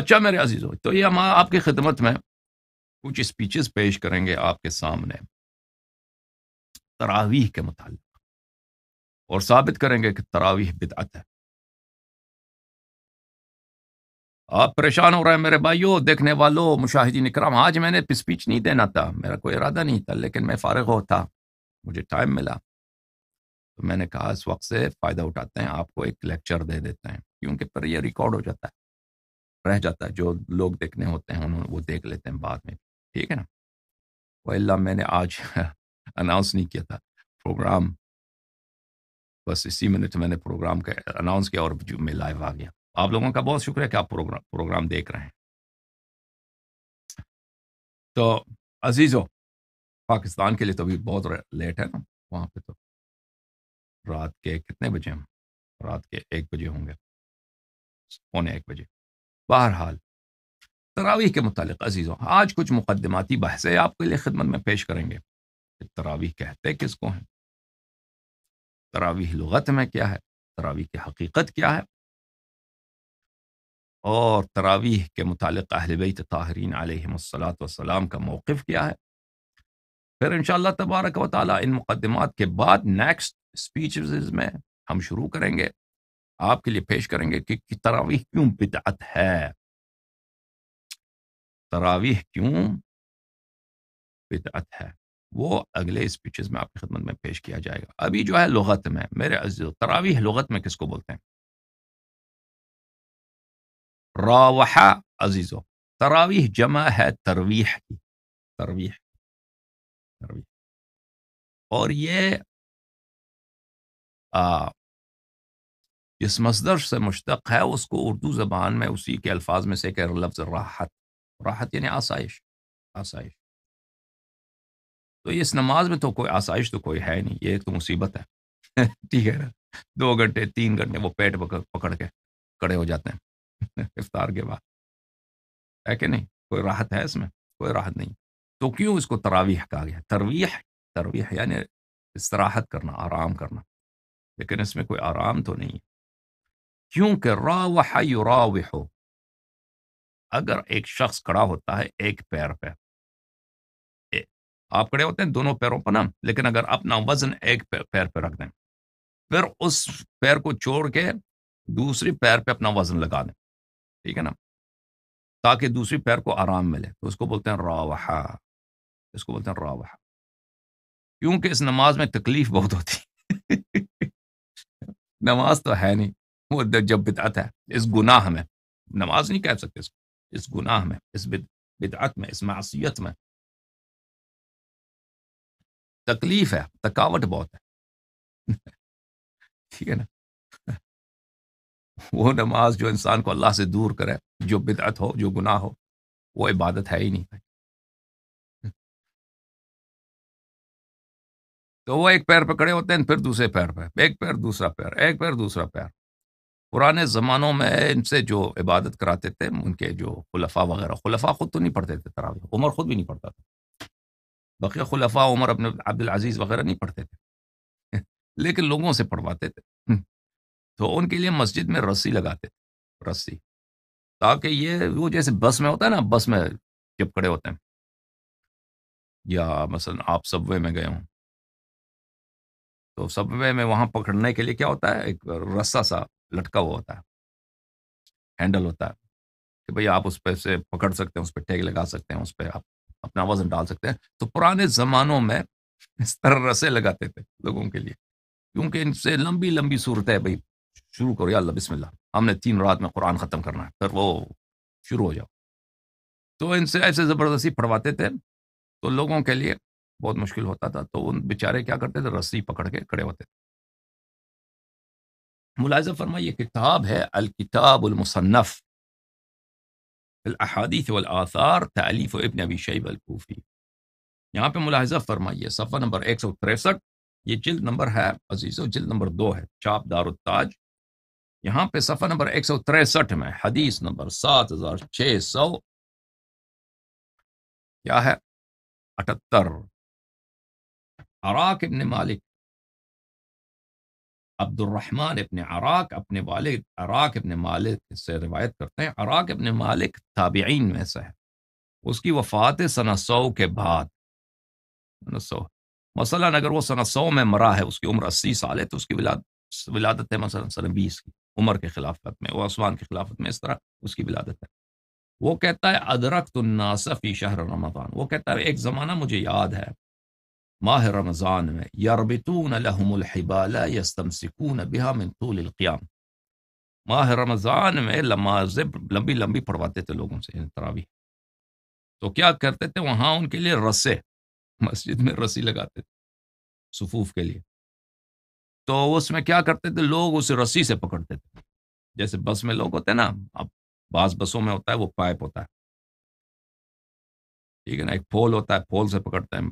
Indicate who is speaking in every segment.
Speaker 1: اچھا میرے عزیز ہو تو یہ ہم آپ کی خدمت میں کچھ اسپیچز پیش کریں گے
Speaker 2: آپ کے سامنے تراویح کے متعلق اور ثابت کریں گے کہ تراویح بدعت ہے
Speaker 1: آپ پریشان ہو رہے ہیں میرے بھائیو دیکھنے والو مشاہدی نکرا آج میں نے اسپیچ نہیں دینا تھا میرا کوئی ارادہ نہیں تھا لیکن میں فارغ ہوتا مجھے ٹائم ملا تو میں نے کہا اس وقت سے فائدہ اٹھاتے ہیں آپ کو ایک لیکچر دے دیتے ہیں کیونکہ پر یہ ریکارڈ ہو جاتا ہے رہ جاتا ہے جو لوگ دیکھنے ہوتے ہیں انہوں وہ دیکھ لیتے ہیں بعد میں ٹھیک ہے نا وہ اللہ میں نے آج اناؤنس نہیں کیا تھا پروگرام بس اسی منٹ میں نے پروگرام کا اناؤنس کیا اور میں لائیو آ گیا آپ لوگوں کا بہت شکریہ کہ آپ پروگرام
Speaker 2: پروگرام دیکھ رہے ہیں تو عزیز پاکستان کے لیے تو ابھی بہت لیٹ ہے نا وہاں پہ تو رات کے کتنے بجے ہم رات کے ایک بجے ہوں گے پونے ایک بجے
Speaker 1: بہرحال تراویح کے متعلق عزیزوں آج کچھ مقدماتی بحثیں آپ کے لیے خدمت میں
Speaker 2: پیش کریں گے تراویح کہتے کس کو ہیں تراویح لغت میں کیا ہے تراویح کی حقیقت کیا ہے اور
Speaker 1: تراویح کے متعلق اہل بیت طاہرین علیہ السلاۃ والسلام کا موقف کیا ہے پھر انشاءاللہ تبارک و تعالیٰ ان مقدمات کے بعد نیکسٹ اسپیچز میں
Speaker 2: ہم شروع کریں گے آپ کے لیے پیش کریں گے کہ تراویح کیوں بدعت ہے تراویح کیوں بدعت ہے وہ اگلے اسپیچز میں آپ کی خدمت میں پیش کیا جائے گا ابھی جو ہے لغت میں میرے عزیز تراویح لغت میں کس کو بولتے ہیں راوحہ عزیزو تراویح جمع ہے ترویح کی ترویح اور یہ جس مصدر سے مشتق ہے اس کو اردو زبان میں اسی کے الفاظ
Speaker 1: میں سے کہ لفظ راحت راحت یعنی آسائش آسائش تو اس نماز میں تو کوئی آسائش تو کوئی ہے نہیں یہ ایک تو مصیبت ہے ٹھیک ہے نا دو گھنٹے تین گھنٹے وہ پیٹ پکڑ کے کڑے ہو جاتے ہیں افطار کے بعد ہے کہ نہیں کوئی راحت ہے اس میں کوئی راحت نہیں تو کیوں اس کو تراویح کہا گیا ترویح ترویح یعنی استراحت کرنا آرام کرنا لیکن
Speaker 2: اس میں کوئی آرام تو نہیں ہے کیونکہ راوح یراوح اگر ایک شخص کڑا ہوتا ہے ایک پیر پہ
Speaker 1: آپ کڑے ہوتے ہیں دونوں پیروں پہ نا لیکن اگر اپنا وزن ایک پیر پہ رکھ دیں پھر اس پیر کو چھوڑ کے دوسری پیر پہ اپنا وزن لگا دیں ٹھیک ہے نا تاکہ دوسری پیر کو آرام ملے تو اس کو بولتے ہیں راوحا اس کو بولتے ہیں راوحا کیونکہ اس نماز میں تکلیف بہت ہوتی نماز تو ہے نہیں جب بدعت ہے اس گناہ میں نماز نہیں کہہ
Speaker 2: سکتے اس گناہ میں اس اس بدعت میں میں معصیت تکلیف ہے تھکاوٹ بہت ہے ٹھیک ہے نا وہ نماز جو انسان کو اللہ سے دور کرے جو بدعت ہو جو گناہ ہو وہ عبادت ہے ہی نہیں تو وہ ایک پیر پہ کھڑے ہوتے ہیں پھر دوسرے پیر پہ ایک پیر
Speaker 1: دوسرا پیر ایک پیر دوسرا پیر پرانے زمانوں میں ان سے جو عبادت کراتے تھے ان کے جو خلفاء وغیرہ خلفہ خود تو نہیں پڑھتے تھے تراویح عمر خود بھی نہیں پڑھتا تھا بقیہ خلفہ عمر اپنے عبد العزیز وغیرہ نہیں پڑھتے تھے لیکن لوگوں سے پڑھواتے تھے
Speaker 2: تو ان کے لیے مسجد میں رسی لگاتے تھے رسی تاکہ یہ وہ جیسے بس میں ہوتا ہے نا بس میں چپکڑے ہوتے ہیں یا
Speaker 1: مثلا آپ سب وے میں گئے ہوں تو سب وے میں وہاں پکڑنے کے لیے کیا ہوتا ہے ایک رسا سا لٹکا ہوا ہوتا ہے ہینڈل ہوتا ہے کہ بھائی آپ اس پہ سے پکڑ سکتے ہیں اس پہ ٹھیک لگا سکتے ہیں اس پہ آپ اپنا وزن ڈال سکتے ہیں تو پرانے زمانوں میں اس طرح رسے لگاتے تھے لوگوں کے لیے کیونکہ ان سے لمبی لمبی صورت ہے بھائی شروع کرو یا اللہ بسم اللہ ہم نے تین رات میں قرآن ختم کرنا ہے پھر وہ شروع ہو جاؤ تو ان سے ایسے زبردستی پڑھواتے تھے تو لوگوں کے لیے بہت مشکل ہوتا تھا تو ان بیچارے کیا کرتے تھے رسی پکڑ کے کھڑے ہوتے تھے ملاحظہ فرمائیے کتاب ہے الکتاب المصنف الاحادیث والآثار تعلیف ابن ابی الکوفی یہاں پہ ملاحظہ فرمائیے
Speaker 2: حدیث نمبر سات ہزار چھ سو کیا ہے اٹھتر ابن مالک
Speaker 1: عبد الرحمن ابن عراق اپنے والد عراق ابن مالک سے روایت کرتے ہیں عراق ابن مالک تابعین میں سے ہے اس کی وفات ثنا سو کے بعد سو مثلاً اگر وہ ثنا سو میں مرا ہے اس کی عمر اسی سال ہے تو اس کی ولادت ہے مثلاً سن بیس کی عمر کے خلافت میں وہ عثمان کے خلافت میں اس طرح اس کی ولادت ہے وہ کہتا ہے ادرک الناس فی شہر رمضان وہ کہتا ہے ایک زمانہ مجھے یاد ہے ماہ رمضان میں لہم یستمسکون بہا من طول القیام ماہ رمضان میں لمازے لمبی لمبی پڑھواتے تھے لوگوں سے یعنی تو کیا کرتے تھے وہاں ان کے لیے رسے مسجد میں رسی لگاتے تھے صفوف کے لیے تو اس میں کیا کرتے تھے لوگ اسے رسی سے پکڑتے تھے جیسے بس میں لوگ ہوتے ہیں نا اب بعض بسوں میں ہوتا ہے وہ پائپ ہوتا ہے ٹھیک ہے نا ایک پھول ہوتا ہے پھول سے پکڑتے ہیں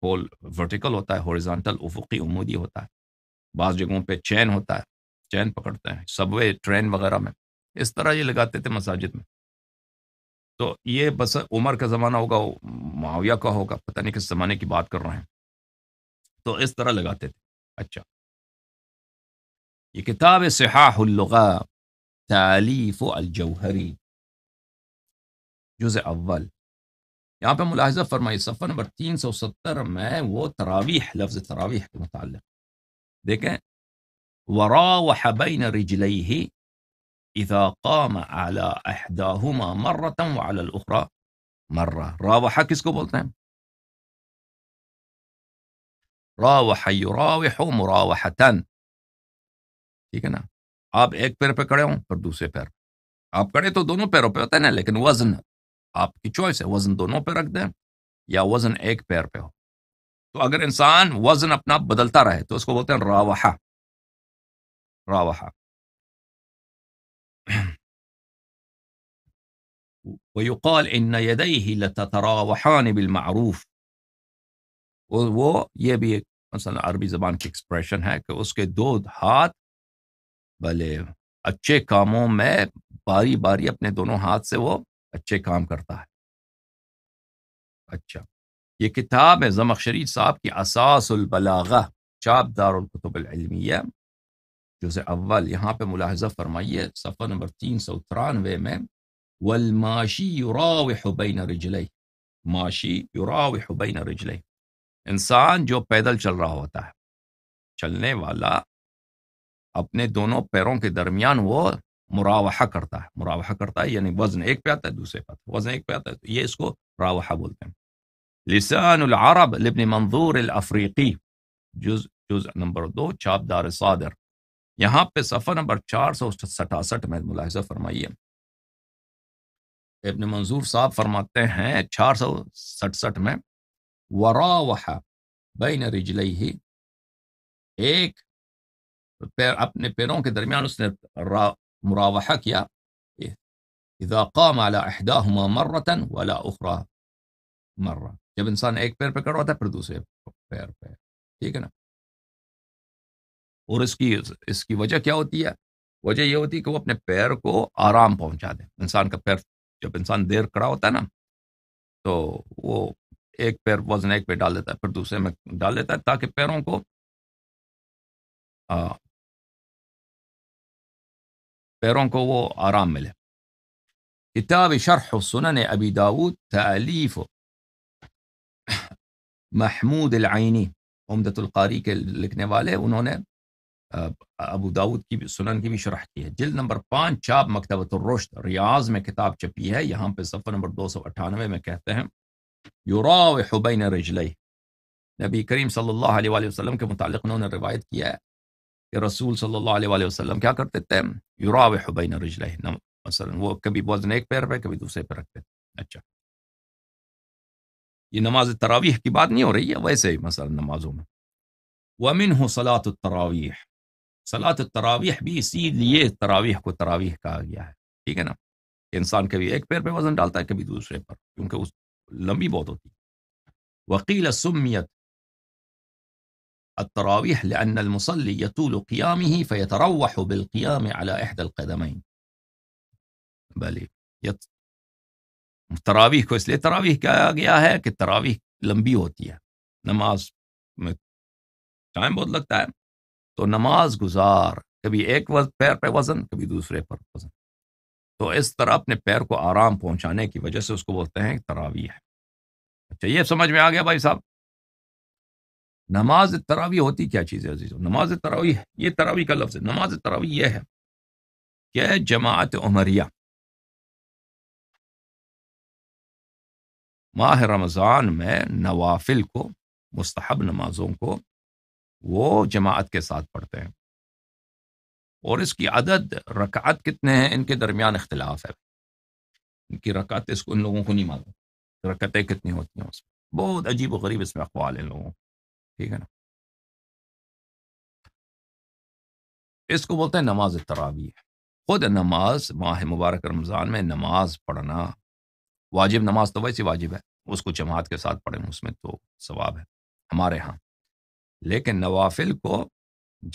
Speaker 1: پول ورٹیکل ہوتا ہے ہوریزانٹل افقی عمودی ہوتا ہے بعض جگہوں پہ چین ہوتا ہے چین پکڑتے ہیں سب وے ٹرین وغیرہ میں اس طرح یہ لگاتے تھے مساجد میں تو یہ بس عمر کا زمانہ ہوگا معاویہ کا ہوگا پتہ نہیں کس زمانے کی بات کر رہے ہیں تو اس طرح لگاتے تھے اچھا یہ کتاب صحاح اللغا تعلیف الجوہری جز اول یہاں پہ ملاحظہ فرمائیے صفحہ نمبر 370 میں وہ تراویح لفظ تراویح کے متعلق دیکھیں وراوح بین رجلیہ اذا قام على احداهما مرة وعلى الاخرى مرة راوح کس کو بولتے ہیں
Speaker 2: راوح یراوح مراوحة ٹھیک ہے نا نعم. آپ ایک پیر پہ کڑے ہوں پر دوسرے پیر آپ کڑے
Speaker 1: تو دونوں پیروں پہ ہوتے ہیں لیکن وزن آپ کی چوائس ہے وزن دونوں پہ رکھ دیں یا وزن
Speaker 2: ایک پیر پہ ہو تو اگر انسان وزن اپنا بدلتا رہے تو اس کو بولتے ہیں راوحہ راوحہ راوہ تھا راوہ
Speaker 1: وہ یہ بھی ایک مثلا عربی زبان کی ایکسپریشن ہے کہ اس کے دو ہاتھ بھلے اچھے کاموں میں باری باری اپنے دونوں ہاتھ سے وہ اچھے کام کرتا ہے اچھا یہ کتاب ہے صاحب کی اساس البلاغہ چاپ دار العلمیہ اول یہاں پہ ملاحظہ فرمائیے صفحہ نمبر تین سو ترانوے میں والماشی یراوح بین رجلی ماشی یراوح بین رجلی انسان جو پیدل چل رہا ہوتا ہے چلنے والا اپنے دونوں پیروں کے درمیان وہ مراوحہ کرتا ہے مراوحہ کرتا ہے یعنی وزن ایک پہ آتا ہے دوسرے پہ پہ آتا آتا ہے ہے وزن ایک تو یہ اس کو راوحہ بولتے ہیں لسان العرب لبن منظور الافریقی جز جز نمبر نمبر دو چاپ دار صادر یہاں پہ صفحہ چار سو سٹاسٹھ میں ملاحظہ فرمائیے
Speaker 2: ابن منظور صاحب فرماتے ہیں چار سو سٹسٹھ میں وراوح بین رجلیہ ایک پیر اپنے پیروں کے درمیان اس نے مراوحہ کیا اذا قام علی احداهما مرتن ولا اخرى مرہ جب انسان ایک پیر پہ ہوتا ہے پھر دوسرے پیر ٹھیک ہے نا
Speaker 1: اور اس کی اس کی وجہ کیا ہوتی ہے وجہ یہ ہوتی ہے کہ وہ اپنے پیر کو آرام پہنچا دیں انسان کا پیر جب انسان دیر کھڑا ہوتا ہے نا تو وہ ایک پیر
Speaker 2: وزن ایک پہ ڈال دیتا ہے پھر دوسرے میں ڈال دیتا ہے تاکہ پیروں کو پیروں کو وہ آرام ملے کتاب شرح سنن ابی داود تلیف
Speaker 1: محمود العینی امدۃ القاری کے لکھنے والے انہوں نے ابو داود کی بھی سنن کی بھی شرح کی ہے جلد نمبر پانچ چاپ مکتبۃ الرشد ریاض میں کتاب چپی ہے یہاں پہ صفحہ نمبر دو سو اٹھانوے میں کہتے ہیں یوراو حبین رجلئی نبی کریم صلی اللہ علیہ وآلہ وسلم کے متعلق انہوں نے روایت کیا ہے کہ رسول صلی اللہ علیہ وآلہ وسلم کیا کرتے تھے رجلہ مثلا وہ کبھی وزن ایک پیر پہ کبھی دوسرے پہ رکھتے اچھا یہ نماز تراویح کی بات نہیں ہو رہی ہے ویسے ہی مثلا نمازوں میں ومن ہوں صلاۃ التراویح صلاۃ التراویح بھی اسی لیے تراویح کو تراویح کہا گیا ہے ٹھیک ہے نا انسان کبھی ایک پیر پہ وزن ڈالتا ہے کبھی دوسرے پر کیونکہ اس لمبی بہت ہوتی ہے وکیل سمیت التراويح لأن المصلي يطول تراویحت فراؤ بالقیام بلی تراویح کو اس لیے تراویح کیا گیا ہے کہ تراویح لمبی ہوتی ہے نماز میں ٹائم بہت لگتا ہے تو نماز گزار کبھی ایک وز... پیر پہ وزن کبھی دوسرے پر وزن تو اس طرح اپنے پیر کو آرام پہنچانے کی وجہ سے اس کو بولتے ہیں تراویح اچھا یہ سمجھ میں آ گیا بھائی صاحب نماز تراوی ہوتی کیا ہے عزیز نماز تراوی ہے
Speaker 2: یہ تراوی کا لفظ ہے نماز تراوی یہ ہے کہ جماعت عمریہ ماہ رمضان میں نوافل کو مستحب نمازوں کو وہ جماعت کے ساتھ پڑھتے ہیں
Speaker 1: اور اس کی عدد رکعت کتنے ہیں ان کے درمیان اختلاف ہے
Speaker 2: ان کی رکعت اس کو ان لوگوں کو نہیں معلوم رکعتیں کتنی ہوتی ہیں اس میں بہت عجیب و غریب اس میں اقوال ہیں لوگوں ٹھیک ہے نا اس کو بولتے ہیں نماز تراوی خود نماز ماہ مبارک رمضان میں
Speaker 1: نماز پڑھنا واجب نماز تو ویسی واجب ہے اس کو جماعت کے ساتھ پڑھیں اس میں تو ثواب ہے ہمارے ہاں لیکن نوافل کو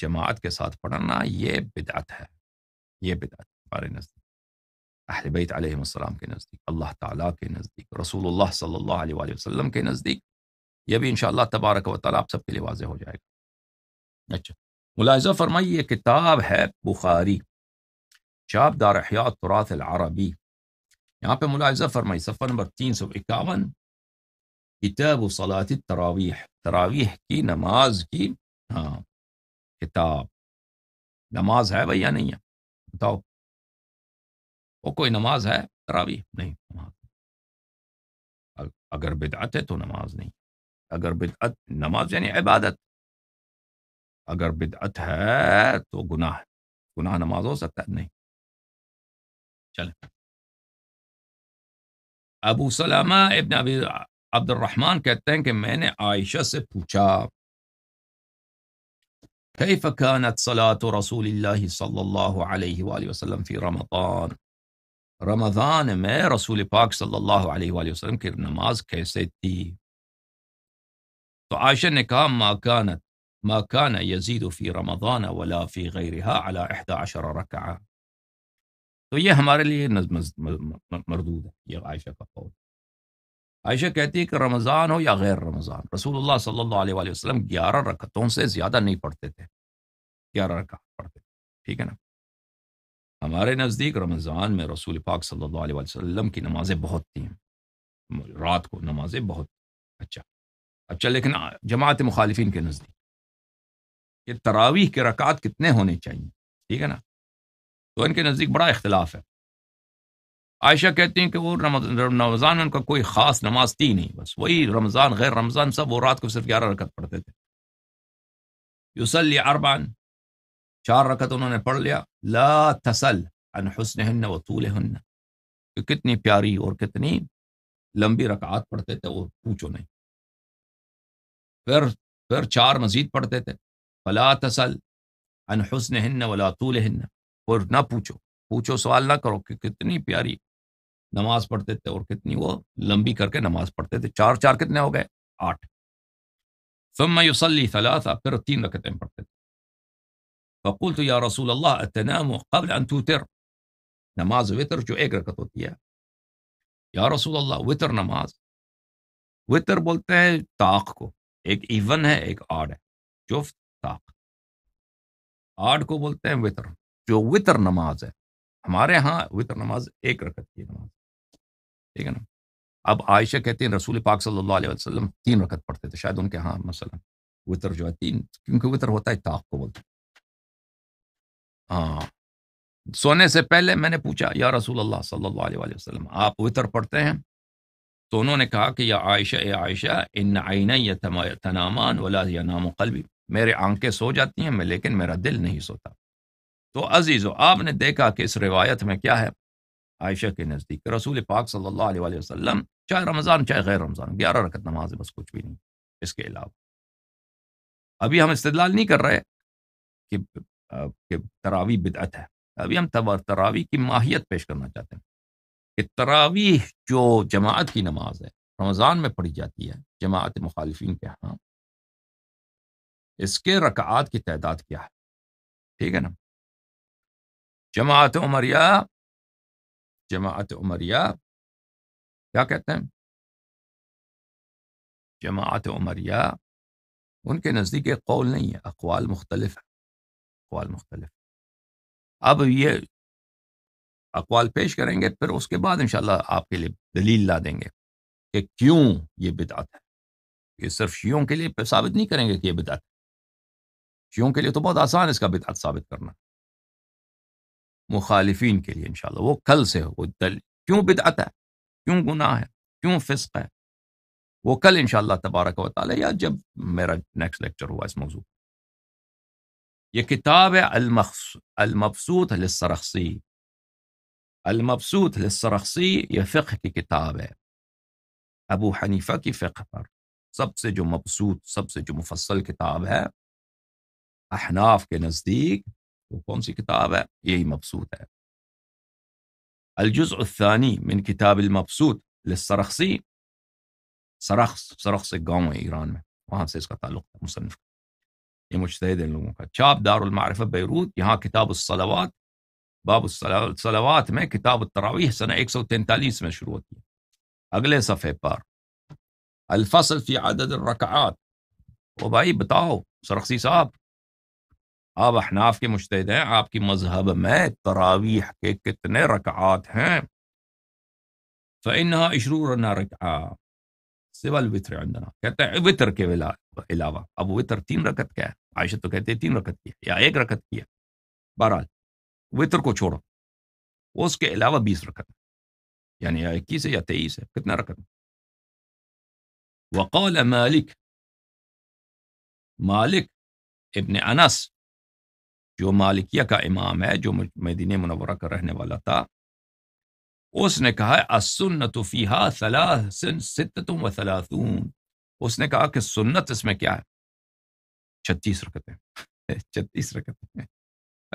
Speaker 1: جماعت کے ساتھ پڑھنا یہ بدعت ہے یہ بدعت ہمارے نزدیک اہل بیت علیہ السلام کے نزدیک اللہ تعالیٰ کے نزدیک رسول اللہ صلی اللہ علیہ وسلم کے نزدیک یہ بھی انشاءاللہ تبارک و تعالیٰ آپ سب کے لیے واضح ہو جائے گا اچھا ملاحظہ فرمائیے یہ کتاب ہے بخاری چاپ دار حیات تراث العربی یہاں پہ ملاحظہ فرمائی صفحہ نمبر تین سو اکاون کتاب و
Speaker 2: سلاطی تراویح تراویح کی نماز کی ہاں کتاب نماز ہے بھائی یا نہیں ہے بتاؤ وہ کوئی نماز ہے تراویح نہیں اگر بدعت ہے تو نماز نہیں اگر بدعت نماز یعنی عبادت اگر بدعت ہے تو گناہ گناہ نماز ہو سکتا ہے نہیں چلیں ابو سلامہ ابن ابی عبد الرحمن کہتے ہیں کہ میں نے عائشہ سے پوچھا كيف كانت
Speaker 1: صلاة رسول الله صلى الله عليه وآله وسلم في رمضان رمضان ما رسول پاک صلى الله عليه وآله وسلم كي نماز كيسه تي تو عائشہ نے کہا یزید فی فی رمضان ولا علی احدى عشر رکعہ تو یہ ہمارے لیے مردود ہے یہ عائشہ کا قول عائشہ کہتی ہے کہ رمضان ہو یا غیر رمضان رسول اللہ صلی اللہ علیہ وآلہ وسلم گیارہ رکعتوں سے زیادہ نہیں پڑھتے تھے گیارہ رکعت پڑھتے تھے ٹھیک ہے نا ہمارے نزدیک رمضان میں رسول پاک صلی اللہ علیہ وآلہ وسلم کی نمازیں بہت تھیں رات کو نمازیں بہت اچھا اچھا لیکن جماعت مخالفین کے نزدیک یہ تراویح کے رکعت کتنے ہونے چاہیے ٹھیک ہے نا تو ان کے نزدیک بڑا اختلاف ہے عائشہ کہتی ہیں کہ وہ رمضان ان کا کوئی خاص نماز تھی نہیں بس وہی رمضان غیر رمضان سب وہ رات کو صرف گیارہ رکعت پڑھتے تھے یوسل اربان چار رکعت انہوں نے پڑھ لیا لا تسل ان حسن ہن و طول ہن کہ کتنی پیاری اور کتنی لمبی رکعات پڑھتے تھے وہ پوچھو نہیں پھر پھر چار مزید پڑھتے تھے فلا تسل ان حسن ہن ولا طول ہن اور نہ پوچھو پوچھو سوال نہ کرو کہ کتنی پیاری نماز پڑھتے تھے اور کتنی وہ لمبی کر کے نماز پڑھتے تھے چار چار کتنے ہو گئے آٹھ ثم پھر تین رکعتیں پڑھتے تھے فقلت یا رسول اللہ اتنام قبل ان توتر نماز وطر جو ایک رکعت
Speaker 2: ہوتی ہے یا رسول اللہ وطر نماز وطر بولتے ہیں طاق کو ایک ایون ہے ایک آڈ ہے جو طاق
Speaker 1: آڈ کو بولتے ہیں وطر جو وطر نماز ہے ہمارے ہاں وطر نماز ایک رکعت کی نماز ٹھیک ہے نا اب عائشہ کہتے ہیں رسول پاک صلی اللہ علیہ وسلم تین رکعت پڑھتے تھے شاید ان کے ہاں مثلا وطر جو ہے تین کیونکہ وطر ہوتا ہے طاق کو بولتے ہاں سونے سے پہلے میں نے پوچھا یا رسول اللہ صلی اللہ علیہ وسلم آپ وطر پڑھتے ہیں تو انہوں نے کہا کہ یا عائشہ اے عائشہ ان آئین یا تنامان ولا یا نام و قلبی میرے آنکھیں سو جاتی ہیں میں لیکن میرا دل نہیں سوتا تو عزیز و آپ نے دیکھا کہ اس روایت میں کیا ہے عائشہ کے نزدیک رسول پاک صلی اللہ علیہ وآلہ وسلم چاہے رمضان چاہے غیر رمضان گیارہ رکت نماز بس کچھ بھی نہیں اس کے علاوہ ابھی ہم استدلال نہیں کر رہے کہ تراوی بدعت ہے ابھی ہم تراوی کی ماہیت پیش کرنا چاہتے ہیں کہ تراویح جو جماعت کی نماز ہے رمضان میں پڑھی جاتی ہے جماعت
Speaker 2: مخالفین کے ہاں اس کے رکعات کی تعداد کیا ہے ٹھیک ہے نا جماعت عمریہ جماعت عمریہ کیا کہتے ہیں جماعت عمریہ ان کے نزدیک قول نہیں ہے اقوال مختلف ہے اقوال مختلف ہے اب یہ اقوال پیش کریں گے پھر اس کے بعد انشاءاللہ آپ کے لیے دلیل لا دیں گے کہ کیوں یہ بدعت ہے
Speaker 1: یہ صرف شیعوں کے لیے ثابت نہیں کریں گے کہ یہ بدعت ہے شیعوں کے لیے تو بہت آسان اس کا بدعت ثابت کرنا مخالفین کے لیے انشاءاللہ وہ کل سے کیوں
Speaker 2: بدعت ہے کیوں گناہ ہے کیوں فسق ہے وہ کل انشاءاللہ تبارک و تعالی یا جب میرا نیکسٹ لیکچر ہوا اس موضوع یہ کتاب
Speaker 1: ہے المخص المبسوط السرخسی المبسوط للسرخصي يفقه كتابه أبو حنيفة كيف قطر سبسج مبسوط سبسج مفصل كتابه أحناف كنزديك وقومسي كتابه يي مبسوطه الجزء الثاني من كتاب المبسوط للسرخصي سرخص سرخص قوم إيران ما هم سيسقى تعلق مصنف يمجتهد المكتب شاب دار المعرفة بيروت يها كتاب الصلوات باب سلام میں کتاب التراویح سنہ ایک سو تینتالیس میں شروع ہوتی ہے اگلے صفحے پر الفصل فی عدد الرکعات او بھائی بتاؤ سرخسی صاحب آپ احناف کے مشتد ہیں آپ کی مذہب میں تراویح کے کتنے رکعات ہیں کہتے ہیں کے علاوہ اب تین کیا ہے عائشہ تو کہتے ہیں تین رکت کیا
Speaker 2: بہرحال وطر کو چھوڑو اس کے علاوہ بیس رقط یعنی یا اکیس ہے یا تیئیس ہے کتنا وقال مالک مالک ابن انس جو مالکیہ کا امام ہے جو مدینہ منورہ کا رہنے والا تھا
Speaker 1: اس نے کہا السنت فیہا ستتم و ثلاثون اس نے کہا کہ سنت اس میں کیا ہے چھتیس رکتیں چھتیس رکتیں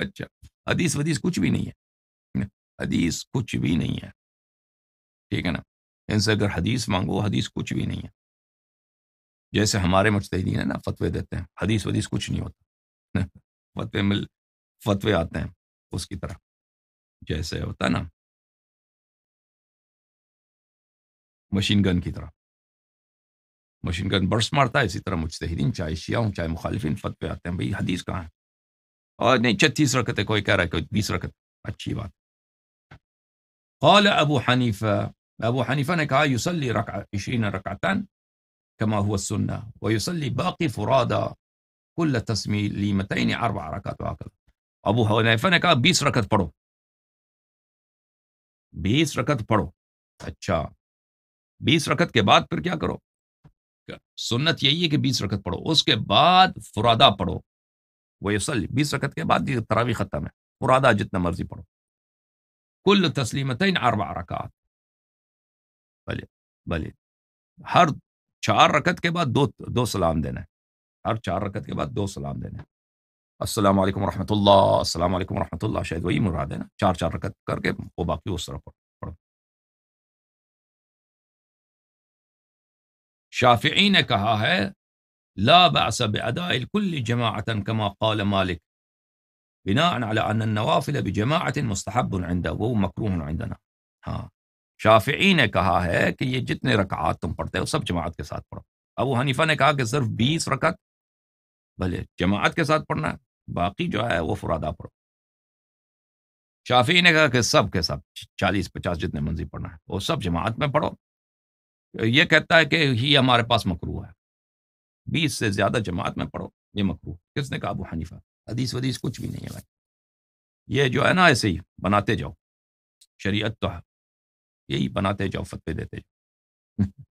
Speaker 2: اچھا حدیث ودیث کچھ بھی نہیں ہے حدیث کچھ بھی نہیں ہے ٹھیک ہے نا ان سے اگر حدیث مانگو حدیث کچھ بھی نہیں ہے جیسے ہمارے مجتہدین ہیں نا فتوے دیتے ہیں حدیث ودیث کچھ نہیں ہوتا فتوے مل فتوے آتے ہیں اس کی طرح جیسے ہوتا نا مشین گن کی طرح مشین گن برس مارتا ہے اسی طرح مجتہدین چاہے شیعہ ہوں چاہے مخالفین فتوے آتے ہیں بھائی حدیث کہاں ہے
Speaker 1: اور نہیں چتیس رکت کوئی کہہ رہا ہے کوئی بیس رکت اچھی بات قال ابو حنیفہ ابو حنیفہ نے کہا یوسلی رکھا تن سنسلی باقی فرادا کل تسمی
Speaker 2: حنیفہ نے کہا بیس رکت پڑھو بیس رکت پڑھو اچھا بیس رکت کے بعد پھر کیا کرو
Speaker 1: سنت یہی ہے کہ بیس رکت پڑھو اس کے بعد فرادہ پڑھو وہ یہ بیس رقط کے
Speaker 2: بعد یہ تراویح ختم ہے مرادہ جتنا مرضی پڑھو کل تسلیمتین اربع رکعت ہر چار برکات کے بعد دو دو سلام دینا ہے ہر چار رکت کے بعد دو سلام دینا ہے السلام علیکم ورحمۃ اللہ السلام علیکم ورحمۃ اللہ شاید وہی مراد ہے نا چار چار رقط کر کے وہ باقی اس طرح پڑھو شافعی نے کہا ہے لا بأس بأداء الكل جماعة كما قال مالك
Speaker 1: بناء على أن النوافل بجماعة مستحب عنده وہ مکرو عندنا ہاں شافعی نے کہا ہے کہ یہ جتنے رکعات تم پڑھتے ہو سب جماعت کے ساتھ پڑھو ابو حنیفہ نے کہا کہ صرف بیس رکعت بھلے جماعت کے ساتھ پڑھنا ہے باقی جو ہے وہ فرادہ پڑھو شافعی نے کہا کہ سب کے سب چالیس پچاس جتنے منزل پڑھنا ہے وہ سب جماعت میں پڑھو یہ کہتا ہے کہ ہی ہمارے پاس مکرو ہے بیس سے زیادہ جماعت میں پڑھو یہ مکرو کس نے کہا ابو حنیفہ حدیث ودیث کچھ بھی
Speaker 2: نہیں ہے بھائی یہ جو ہے نا ایسے ہی بناتے جاؤ شریعت تو یہی بناتے جاؤ فتح دیتے جاؤ